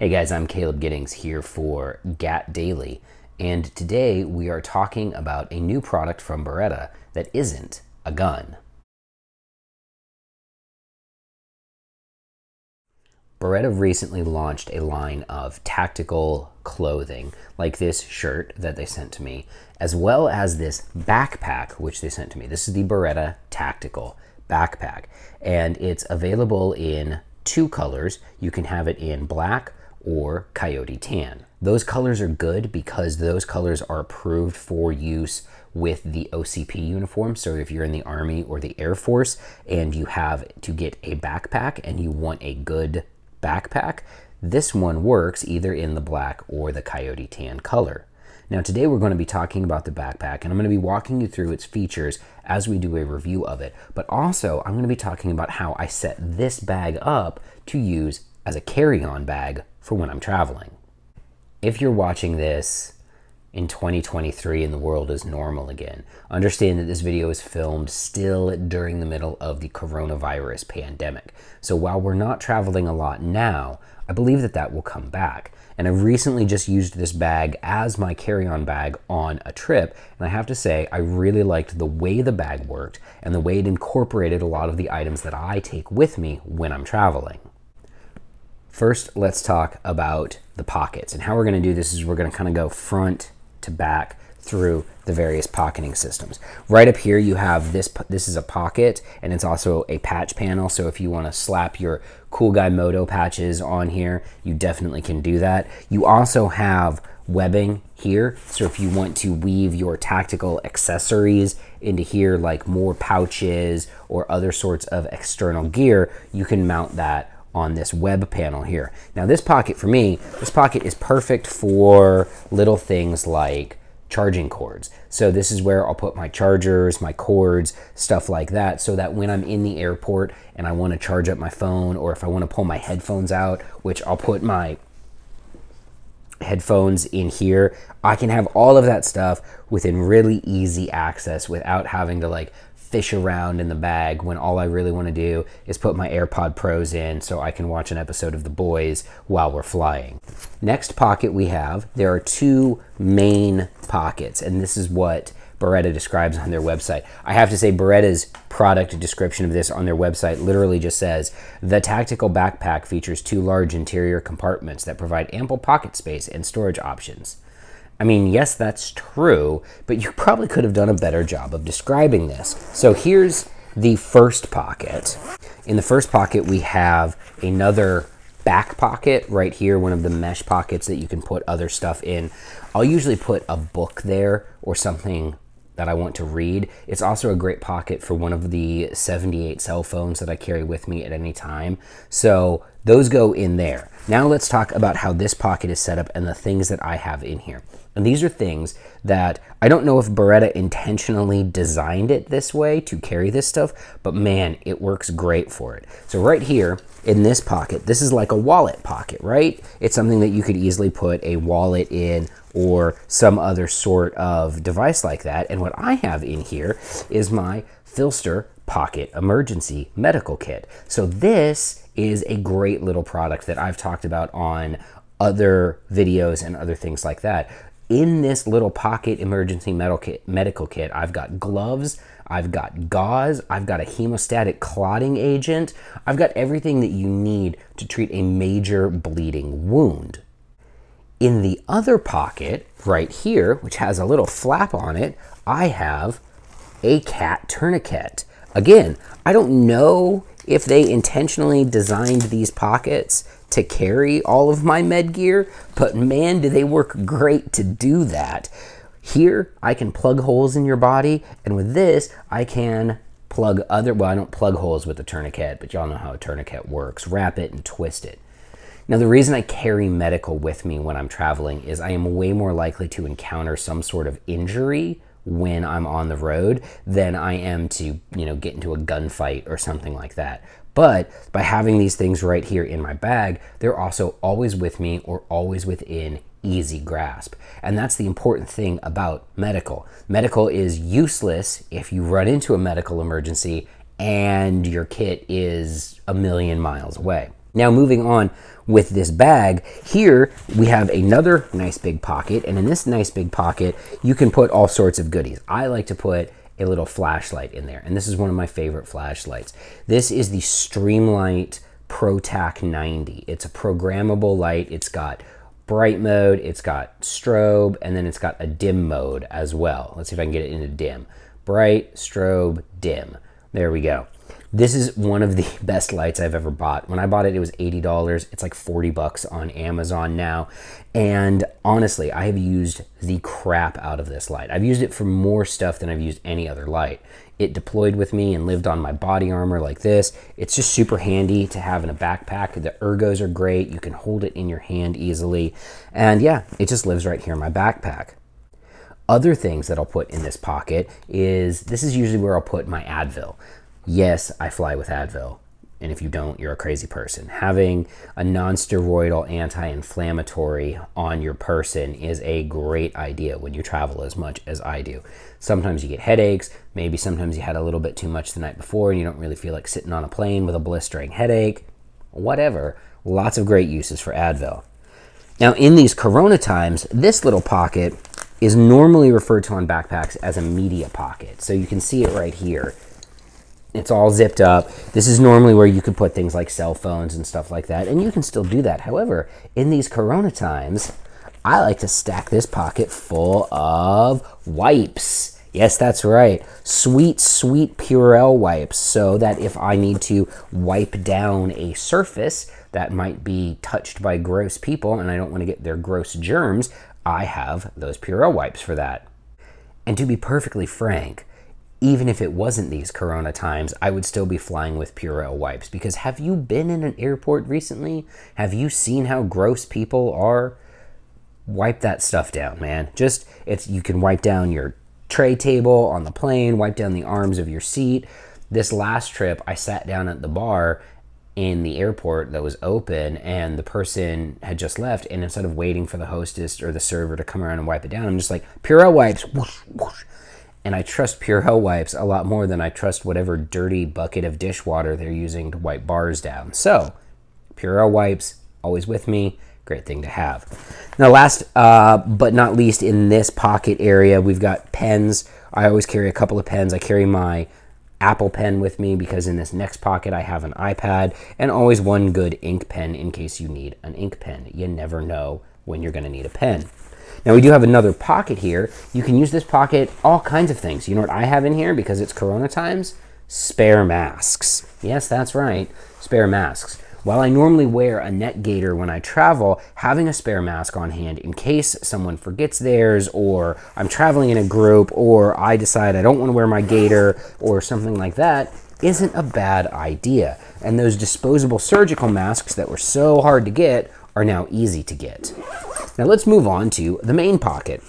Hey guys, I'm Caleb Giddings here for GAT Daily, and today we are talking about a new product from Beretta that isn't a gun. Beretta recently launched a line of tactical clothing, like this shirt that they sent to me, as well as this backpack, which they sent to me. This is the Beretta Tactical backpack, and it's available in two colors. You can have it in black or coyote tan. Those colors are good because those colors are approved for use with the OCP uniform. So if you're in the Army or the Air Force and you have to get a backpack and you want a good backpack, this one works either in the black or the coyote tan color. Now today we're going to be talking about the backpack and I'm going to be walking you through its features as we do a review of it. But also I'm going to be talking about how I set this bag up to use as a carry-on bag for when I'm traveling. If you're watching this in 2023 and the world is normal again, understand that this video is filmed still during the middle of the coronavirus pandemic. So while we're not traveling a lot now, I believe that that will come back. And I recently just used this bag as my carry on bag on a trip. And I have to say, I really liked the way the bag worked and the way it incorporated a lot of the items that I take with me when I'm traveling. First, let's talk about the pockets. And how we're gonna do this is we're gonna kind of go front to back through the various pocketing systems. Right up here, you have this, this is a pocket and it's also a patch panel. So if you wanna slap your Cool Guy Moto patches on here, you definitely can do that. You also have webbing here. So if you want to weave your tactical accessories into here, like more pouches or other sorts of external gear, you can mount that on this web panel here. Now this pocket for me, this pocket is perfect for little things like charging cords. So this is where I'll put my chargers, my cords, stuff like that, so that when I'm in the airport and I want to charge up my phone or if I want to pull my headphones out, which I'll put my headphones in here, I can have all of that stuff within really easy access without having to like fish around in the bag when all I really want to do is put my AirPod Pros in so I can watch an episode of The Boys while we're flying. Next pocket we have, there are two main pockets, and this is what Beretta describes on their website. I have to say, Beretta's product description of this on their website literally just says the tactical backpack features two large interior compartments that provide ample pocket space and storage options. I mean, yes, that's true, but you probably could have done a better job of describing this. So here's the first pocket. In the first pocket, we have another back pocket right here, one of the mesh pockets that you can put other stuff in. I'll usually put a book there or something that I want to read. It's also a great pocket for one of the 78 cell phones that I carry with me at any time. So those go in there. Now let's talk about how this pocket is set up and the things that I have in here. And these are things that I don't know if Beretta intentionally designed it this way to carry this stuff, but man, it works great for it. So right here in this pocket, this is like a wallet pocket, right? It's something that you could easily put a wallet in or some other sort of device like that. And what I have in here is my Filster pocket emergency medical kit. So this is a great little product that I've talked about on other videos and other things like that. In this little pocket emergency kit, medical kit, I've got gloves, I've got gauze, I've got a hemostatic clotting agent, I've got everything that you need to treat a major bleeding wound. In the other pocket, right here, which has a little flap on it, I have a cat tourniquet. Again, I don't know if they intentionally designed these pockets to carry all of my med gear, but man, do they work great to do that. Here, I can plug holes in your body, and with this, I can plug other, well, I don't plug holes with a tourniquet, but y'all know how a tourniquet works. Wrap it and twist it. Now, the reason I carry medical with me when I'm traveling is I am way more likely to encounter some sort of injury when I'm on the road than I am to, you know, get into a gunfight or something like that. But by having these things right here in my bag, they're also always with me or always within easy grasp. And that's the important thing about medical. Medical is useless if you run into a medical emergency and your kit is a million miles away. Now moving on with this bag, here we have another nice big pocket. And in this nice big pocket, you can put all sorts of goodies. I like to put a little flashlight in there. And this is one of my favorite flashlights. This is the Streamlight ProTac 90. It's a programmable light. It's got bright mode, it's got strobe, and then it's got a dim mode as well. Let's see if I can get it into dim. Bright, strobe, dim. There we go. This is one of the best lights I've ever bought. When I bought it, it was $80. It's like 40 bucks on Amazon now. And honestly, I have used the crap out of this light. I've used it for more stuff than I've used any other light. It deployed with me and lived on my body armor like this. It's just super handy to have in a backpack. The ergos are great. You can hold it in your hand easily. And yeah, it just lives right here in my backpack other things that I'll put in this pocket is this is usually where I'll put my Advil yes, I fly with Advil. And if you don't, you're a crazy person. Having a non steroidal anti inflammatory on your person is a great idea when you travel as much as I do. Sometimes you get headaches. Maybe sometimes you had a little bit too much the night before and you don't really feel like sitting on a plane with a blistering headache. Whatever. Lots of great uses for Advil. Now, in these corona times, this little pocket is normally referred to on backpacks as a media pocket. So you can see it right here. It's all zipped up. This is normally where you could put things like cell phones and stuff like that, and you can still do that. However, in these corona times, I like to stack this pocket full of wipes. Yes, that's right. Sweet, sweet Purell wipes, so that if I need to wipe down a surface that might be touched by gross people and I don't want to get their gross germs, I have those Purell wipes for that. And to be perfectly frank, even if it wasn't these corona times, I would still be flying with Purell wipes. Because have you been in an airport recently? Have you seen how gross people are? Wipe that stuff down, man. Just it's you can wipe down your tray table on the plane, wipe down the arms of your seat. This last trip, I sat down at the bar in the airport that was open and the person had just left and instead of waiting for the hostess or the server to come around and wipe it down i'm just like purell wipes whoosh, whoosh, and I trust Purell wipes a lot more than I trust whatever dirty bucket of dishwater they're using to wipe bars down. So, Purell wipes, always with me, great thing to have. Now, last uh, but not least, in this pocket area, we've got pens. I always carry a couple of pens. I carry my Apple Pen with me because in this next pocket I have an iPad and always one good ink pen in case you need an ink pen. You never know when you're going to need a pen. Now we do have another pocket here. You can use this pocket all kinds of things. You know what I have in here because it's Corona times? Spare masks. Yes, that's right, spare masks. While I normally wear a net gaiter when I travel, having a spare mask on hand in case someone forgets theirs or I'm traveling in a group or I decide I don't want to wear my gaiter or something like that isn't a bad idea. And those disposable surgical masks that were so hard to get are now easy to get. Now let's move on to the main pocket.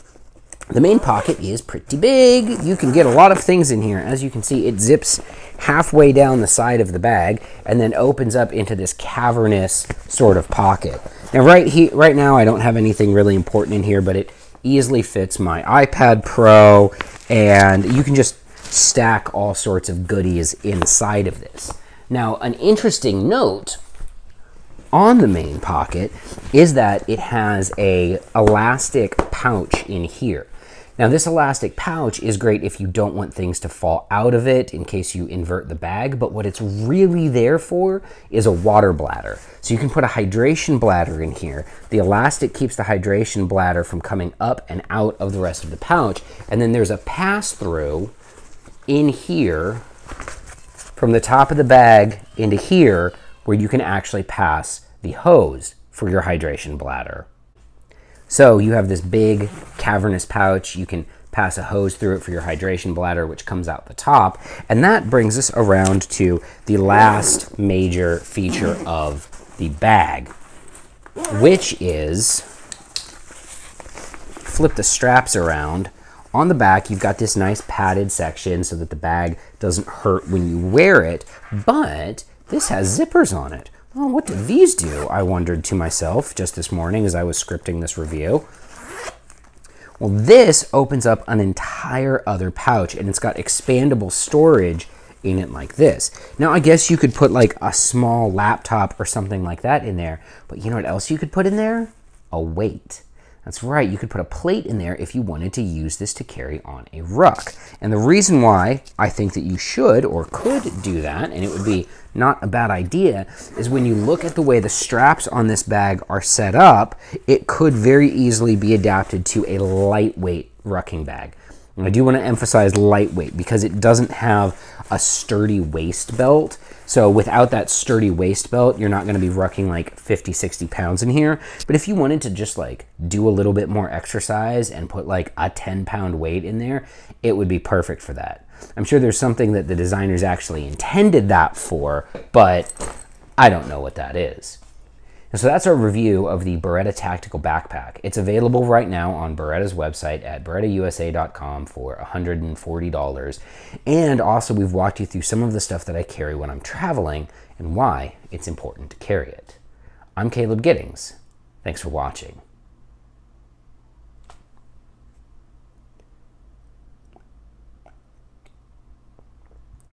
The main pocket is pretty big. You can get a lot of things in here. As you can see, it zips halfway down the side of the bag and then opens up into this cavernous sort of pocket. Now right here, right now, I don't have anything really important in here, but it easily fits my iPad Pro and you can just stack all sorts of goodies inside of this. Now, an interesting note on the main pocket is that it has a elastic pouch in here. Now this elastic pouch is great if you don't want things to fall out of it in case you invert the bag, but what it's really there for is a water bladder. So you can put a hydration bladder in here. The elastic keeps the hydration bladder from coming up and out of the rest of the pouch. And then there's a pass through in here from the top of the bag into here where you can actually pass the hose for your hydration bladder. So you have this big cavernous pouch. You can pass a hose through it for your hydration bladder, which comes out the top. And that brings us around to the last major feature of the bag, which is flip the straps around. On the back, you've got this nice padded section so that the bag doesn't hurt when you wear it, but this has zippers on it. Oh, what do these do? I wondered to myself just this morning as I was scripting this review. Well, this opens up an entire other pouch and it's got expandable storage in it like this. Now, I guess you could put like a small laptop or something like that in there, but you know what else you could put in there? A weight. That's right, you could put a plate in there if you wanted to use this to carry on a ruck. And the reason why I think that you should or could do that, and it would be not a bad idea, is when you look at the way the straps on this bag are set up, it could very easily be adapted to a lightweight rucking bag. I do want to emphasize lightweight because it doesn't have a sturdy waist belt. So without that sturdy waist belt, you're not going to be rucking like 50, 60 pounds in here. But if you wanted to just like do a little bit more exercise and put like a 10 pound weight in there, it would be perfect for that. I'm sure there's something that the designers actually intended that for, but I don't know what that is. And so that's our review of the Beretta Tactical Backpack. It's available right now on Beretta's website at berettausa.com for $140. And also we've walked you through some of the stuff that I carry when I'm traveling and why it's important to carry it. I'm Caleb Giddings. Thanks for watching.